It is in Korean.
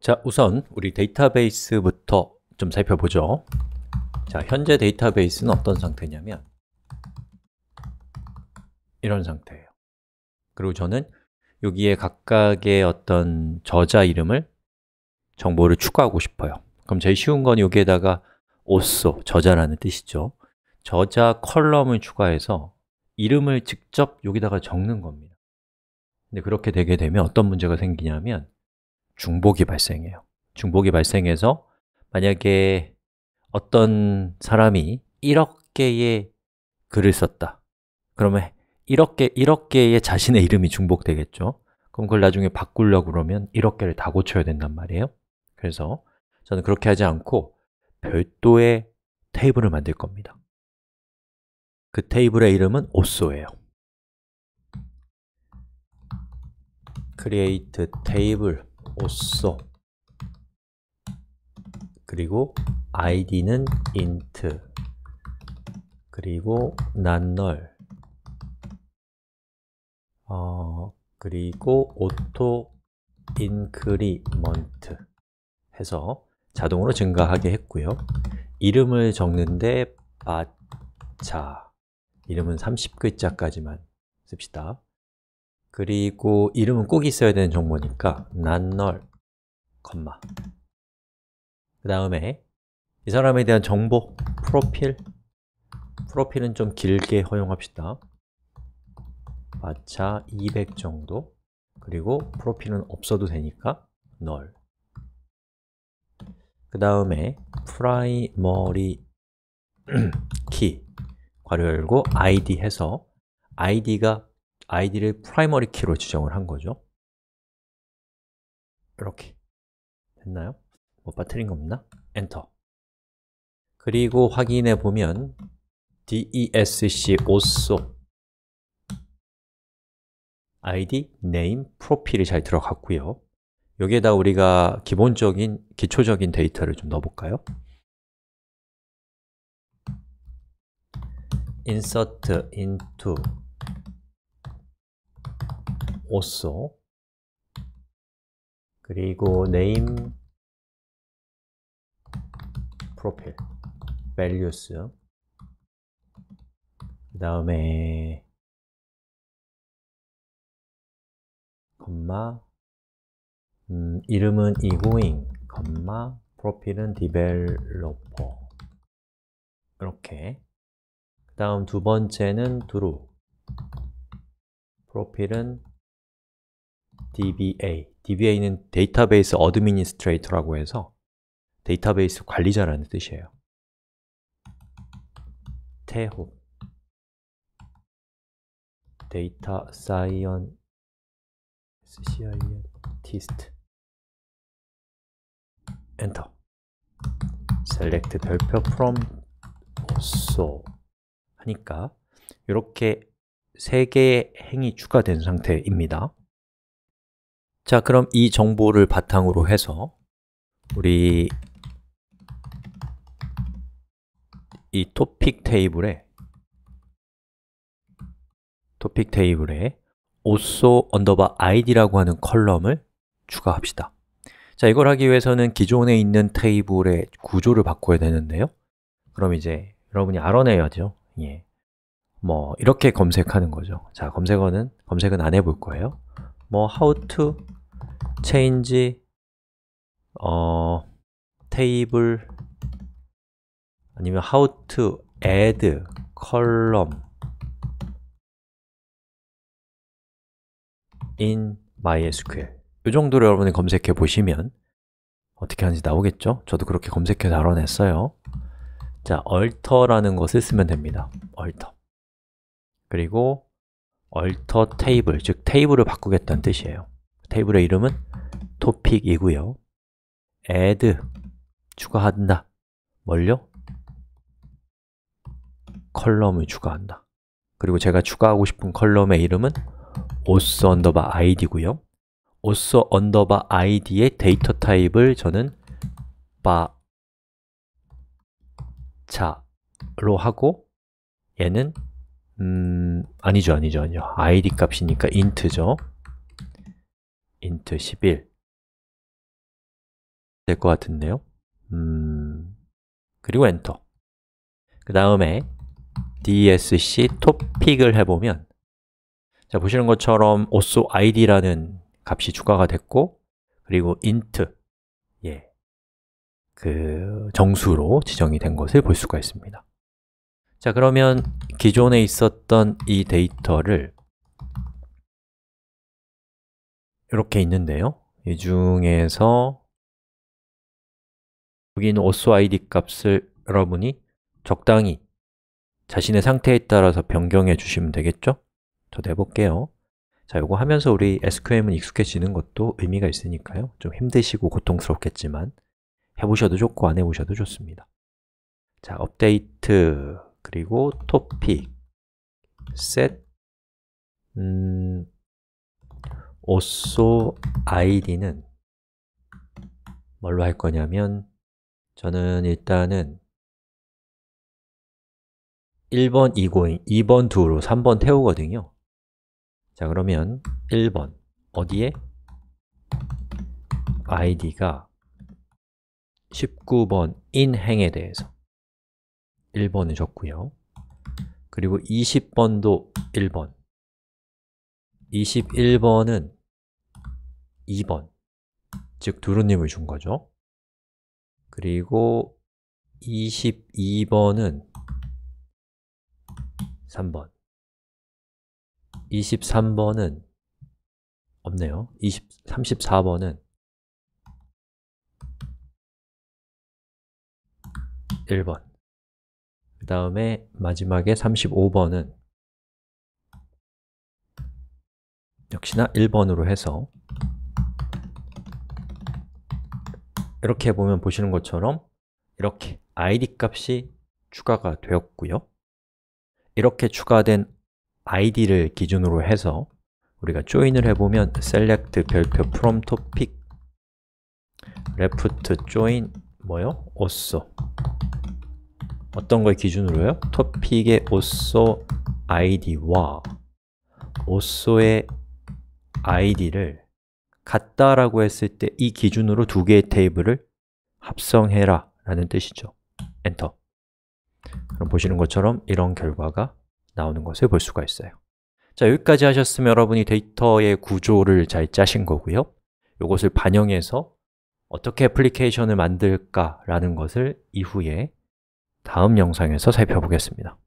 자, 우선 우리 데이터베이스부터 좀 살펴보죠 자, 현재 데이터베이스는 어떤 상태냐면 이런 상태예요 그리고 저는 여기에 각각의 어떤 저자 이름을 정보를 추가하고 싶어요 그럼 제일 쉬운 건 여기에다가 오쏘 저자라는 뜻이죠 저자 컬럼을 추가해서 이름을 직접 여기다가 적는 겁니다 근데 그렇게 되게 되면 어떤 문제가 생기냐면 중복이 발생해요 중복이 발생해서 만약에 어떤 사람이 1억 개의 글을 썼다 그러면 1억 개, 1억 개의 자신의 이름이 중복되겠죠 그럼 그걸 나중에 바꾸려고 그러면 1억 개를 다 고쳐야 된단 말이에요 그래서 저는 그렇게 하지 않고 별도의 테이블을 만들 겁니다 그 테이블의 이름은 오쏘예요 create table 오쏘 그리고 id는 int 그리고 난널 어, 그리고 auto increment 해서 자동으로 증가하게 했고요 이름을 적는데 바차 이름은 30글자까지만 씁시다 그리고 이름은 꼭 있어야 되는 정보니까 난널 컴마 그 다음에 이 사람에 대한 정보, 프로필 프로필은 좀 길게 허용합시다 마차 200 정도 그리고 프로필은 없어도 되니까 널. 그 다음에 primary key 괄호 열고 id 해서 id가 id를 primary key로 지정을 한 거죠 이렇게 됐나요? 뭐 빠뜨린 거 없나? 엔터 그리고 확인해 보면 desc also id, name, profile이 잘 들어갔고요 여기에다 우리가 기본적인, 기초적인 데이터를 좀 넣어볼까요? insert into 오쏘 그리고 네임 프로필 밸류스 그 다음에 컴마 음, 이름은 이 g o i 마 프로필은 디벨로퍼 이렇게 그 다음 두 번째는 드루 프로필은 DBA. DBA는 데이터베이스 어드미니스트레이터라고 해서 데이터베이스 관리자라는 뜻이에요. 태호 데이터 사이언티스트 엔터 s e l 별표 from a 하니까 이렇게 세 개의 행이 추가된 상태입니다. 자, 그럼 이 정보를 바탕으로 해서 우리 이 토픽 테이블에 토픽 테이블에 also underbar id라고 하는 컬럼을 추가합시다 자, 이걸 하기 위해서는 기존에 있는 테이블의 구조를 바꿔야 되는데요 그럼 이제 여러분이 알아내야죠 예. 뭐 이렇게 검색하는 거죠 자, 검색어는 검색은 안 해볼 거예요 뭐 how to change 어 테이블 아니면 how to add column in MySQL 이 정도로 여러분이 검색해 보시면 어떻게 하는지 나오겠죠? 저도 그렇게 검색해서 알냈어요 자, alter라는 것을 쓰면 됩니다 alter 그리고 alter 테이블, 즉 테이블을 바꾸겠다는 뜻이에요 테이블의 이름은 topic이고요 add 추가한다 뭘요? 컬럼을 추가한다 그리고 제가 추가하고 싶은 컬럼의 이름은 os 언더바 id고요 os 언더바 id의 데이터 타입을 저는 바차로 하고 얘는 음... 아니죠 아니죠 아니죠 id 값이니까 int죠 int 11 될 것 같은데요? 음... 그리고 엔터 그 다음에 dsc topic을 해보면 자, 보시는 것처럼 also id라는 값이 추가가 됐고 그리고 int 예, 그 정수로 지정이 된 것을 볼 수가 있습니다 자, 그러면 기존에 있었던 이 데이터를 이렇게 있는데요 이 중에서 여기 있는 also id 값을 여러분이 적당히 자신의 상태에 따라서 변경해 주시면 되겠죠? 저도 해볼게요 자, 이거 하면서 우리 SQM은 익숙해지는 것도 의미가 있으니까요 좀 힘드시고 고통스럽겠지만 해보셔도 좋고 안 해보셔도 좋습니다 자, 업데이트 그리고 topic 토픽 셋 음, also id는 뭘로 할 거냐면 저는 일단은 1번 이고잉, 2번 두로 3번 태우거든요 자 그러면 1번 어디에? id가 19번 in 행에 대해서 1번을 줬고요 그리고 20번도 1번 21번은 2번 즉 두루님을 준 거죠 그리고 22번은 3번 23번은 없네요 20, 34번은 1번 그 다음에 마지막에 35번은 역시나 1번으로 해서 이렇게 보면 보시는 것처럼 이렇게 id 값이 추가가 되었고요 이렇게 추가된 id를 기준으로 해서 우리가 join을 해보면 select 별표 from topic left join 뭐요? also 어떤 걸 기준으로요? topic의 also id와 also의 id를 같다라고 했을 때 이 기준으로 두 개의 테이블을 합성해라 라는 뜻이죠 엔터 그럼 보시는 것처럼 이런 결과가 나오는 것을 볼 수가 있어요 자, 여기까지 하셨으면 여러분이 데이터의 구조를 잘 짜신 거고요 이것을 반영해서 어떻게 애플리케이션을 만들까라는 것을 이후에 다음 영상에서 살펴보겠습니다